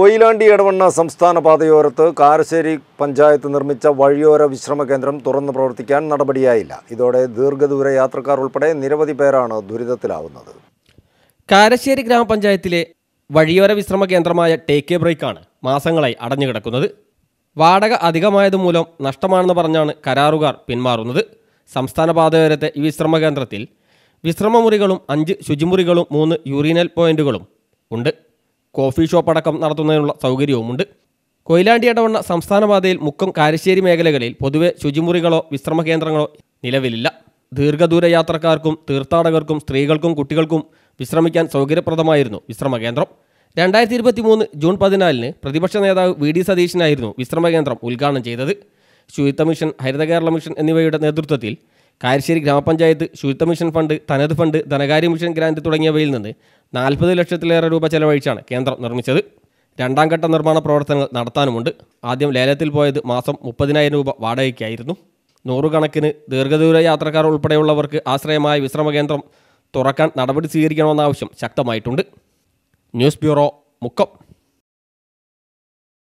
കൊയിലാണ്ടി ഇടവണ്ണ സംസ്ഥാന പാതയോരത്ത് കാരശ്ശേരി പഞ്ചായത്ത് നിർമ്മിച്ച വഴിയോര വിശ്രമ കേന്ദ്രം തുറന്നു പ്രവർത്തിക്കാൻ നടപടിയായില്ല ഇതോടെ ദീർഘദൂര യാത്രക്കാർ ഉൾപ്പെടെ നിരവധി പേരാണ് ദുരിതത്തിലാവുന്നത് കാരശ്ശേരി ഗ്രാമപഞ്ചായത്തിലെ വഴിയോര വിശ്രമ കേന്ദ്രമായ ടേക്ക് എ ബ്രേക്കാണ് മാസങ്ങളായി അടഞ്ഞു കിടക്കുന്നത് വാടക അധികമായതുമൂലം നഷ്ടമാണെന്ന് പറഞ്ഞാണ് കരാറുകാർ പിന്മാറുന്നത് സംസ്ഥാന പാതയോരത്തെ ഈ വിശ്രമ കേന്ദ്രത്തിൽ വിശ്രമമുറികളും അഞ്ച് ശുചിമുറികളും മൂന്ന് യൂറിനൽ പോയിന്റുകളും ഉണ്ട് കോഫി ഷോപ്പ് അടക്കം നടത്തുന്നതിനുള്ള സൗകര്യവുമുണ്ട് കൊയിലാണ്ടി അടവണ്ണ സംസ്ഥാനപാതയിൽ മുക്കം കാരശ്ശേരി മേഖലകളിൽ പൊതുവെ ശുചിമുറികളോ വിശ്രമ കേന്ദ്രങ്ങളോ നിലവിലില്ല ദീർഘദൂര യാത്രക്കാർക്കും തീർത്ഥാടകർക്കും സ്ത്രീകൾക്കും കുട്ടികൾക്കും വിശ്രമിക്കാൻ സൗകര്യപ്രദമായിരുന്നു വിശ്രമ കേന്ദ്രം രണ്ടായിരത്തി ഇരുപത്തി മൂന്ന് ജൂൺ പതിനാലിന് പ്രതിപക്ഷ നേതാവ് വി ഡി സതീശനായിരുന്നു വിശ്രമ കേന്ദ്രം ഉദ്ഘാടനം ചെയ്തത് ശുചിത്വ മിഷൻ ഹരിതകേരള മിഷൻ എന്നിവയുടെ നേതൃത്വത്തിൽ കാരശ്ശേരി ഗ്രാമപഞ്ചായത്ത് ശുചിത്വ മിഷൻ ഫണ്ട് തനത് ഫണ്ട് ധനകാര്യ മിഷൻ ഗ്രാന്റ് തുടങ്ങിയവയിൽ നിന്ന് നാൽപ്പത് ലക്ഷത്തിലേറെ രൂപ ചെലവഴിച്ചാണ് കേന്ദ്രം നിർമ്മിച്ചത് രണ്ടാം ഘട്ട നിർമ്മാണ പ്രവർത്തനങ്ങൾ നടത്താനുമുണ്ട് ആദ്യം ലേലത്തിൽ പോയത് മാസം മുപ്പതിനായിരം രൂപ വാടകയ്ക്കായിരുന്നു നൂറുകണക്കിന് ദീർഘദൂര യാത്രക്കാർ ഉൾപ്പെടെയുള്ളവർക്ക് ആശ്രയമായ വിശ്രമ കേന്ദ്രം തുറക്കാൻ നടപടി സ്വീകരിക്കണമെന്ന ആവശ്യം ശക്തമായിട്ടുണ്ട് ന്യൂസ് ബ്യൂറോ മുക്കം